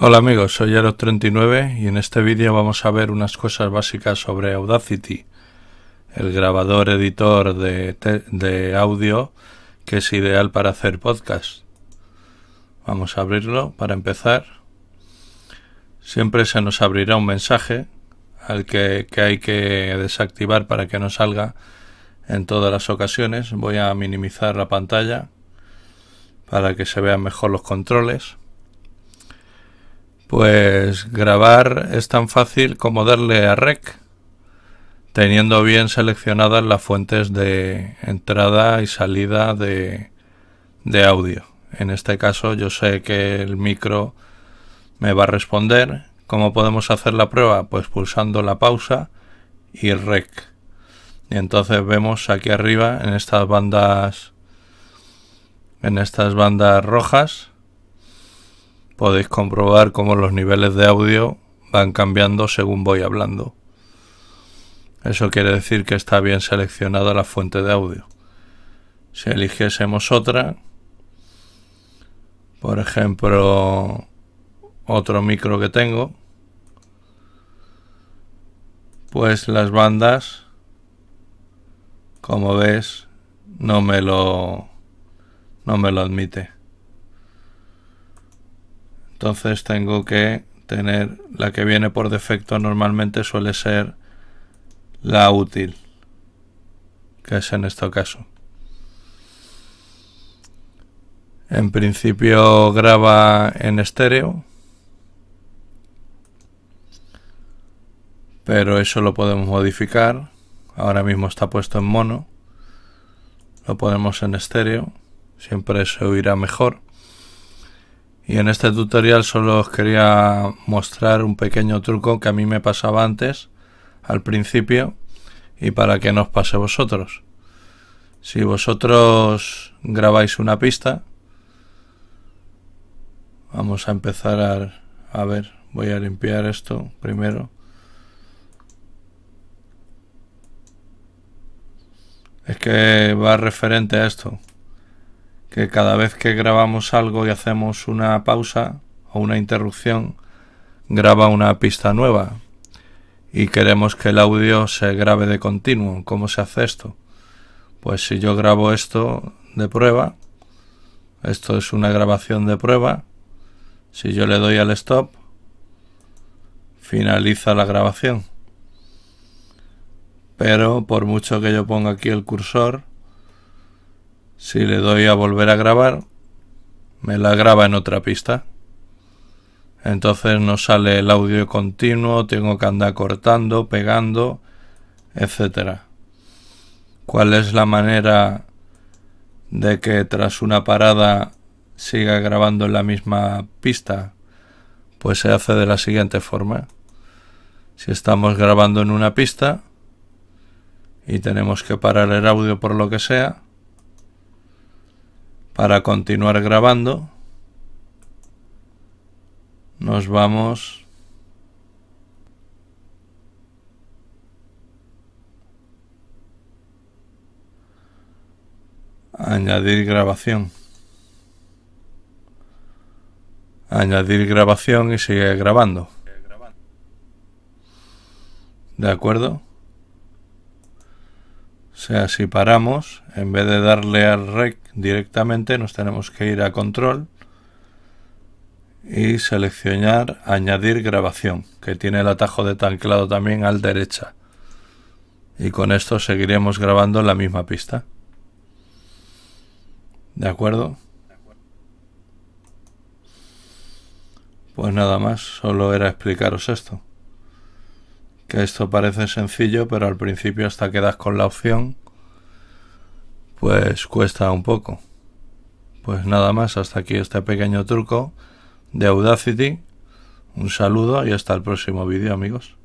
Hola amigos, soy aero 39 y en este vídeo vamos a ver unas cosas básicas sobre Audacity, el grabador editor de, audio que es ideal para hacer podcast. Vamos a abrirlo para empezar. Siempre se nos abrirá un mensaje al que, que hay que desactivar para que no salga en todas las ocasiones. Voy a minimizar la pantalla para que se vean mejor los controles. Pues grabar es tan fácil como darle a rec, teniendo bien seleccionadas las fuentes de entrada y salida de, audio. En este caso yo sé que el micro me va a responder. ¿Cómo podemos hacer la prueba? Pues pulsando la pausa y rec. Y entonces vemos aquí arriba en estas bandas en estas bandas rojas podéis comprobar cómo los niveles de audio van cambiando según voy hablando. Eso quiere decir que está bien seleccionada la fuente de audio. Si eligiésemos otra, por ejemplo, otro micro que tengo, pues las bandas, como ves, no me lo, no me lo admite entonces tengo que tener la que viene por defecto normalmente suele ser la útil que es en este caso en principio graba en estéreo pero eso lo podemos modificar ahora mismo está puesto en mono lo ponemos en estéreo siempre se oirá mejor y en este tutorial solo os quería mostrar un pequeño truco que a mí me pasaba antes, al principio, y para que nos pase vosotros. Si vosotros grabáis una pista, vamos a empezar a, a ver, voy a limpiar esto primero. Es que va referente a esto que cada vez que grabamos algo y hacemos una pausa o una interrupción, graba una pista nueva y queremos que el audio se grabe de continuo. ¿Cómo se hace esto? Pues si yo grabo esto de prueba, esto es una grabación de prueba, si yo le doy al stop, finaliza la grabación. Pero por mucho que yo ponga aquí el cursor, si le doy a volver a grabar, me la graba en otra pista. Entonces no sale el audio continuo, tengo que andar cortando, pegando, etcétera. ¿Cuál es la manera de que tras una parada siga grabando en la misma pista? Pues se hace de la siguiente forma. Si estamos grabando en una pista y tenemos que parar el audio por lo que sea, para continuar grabando nos vamos a añadir grabación añadir grabación y sigue grabando de acuerdo sea, si paramos, en vez de darle al rec directamente, nos tenemos que ir a control y seleccionar añadir grabación, que tiene el atajo de tanclado también al derecha. Y con esto seguiremos grabando la misma pista. ¿De acuerdo? Pues nada más, solo era explicaros esto que esto parece sencillo, pero al principio hasta quedas con la opción, pues cuesta un poco. Pues nada más, hasta aquí este pequeño truco de Audacity. Un saludo y hasta el próximo vídeo amigos.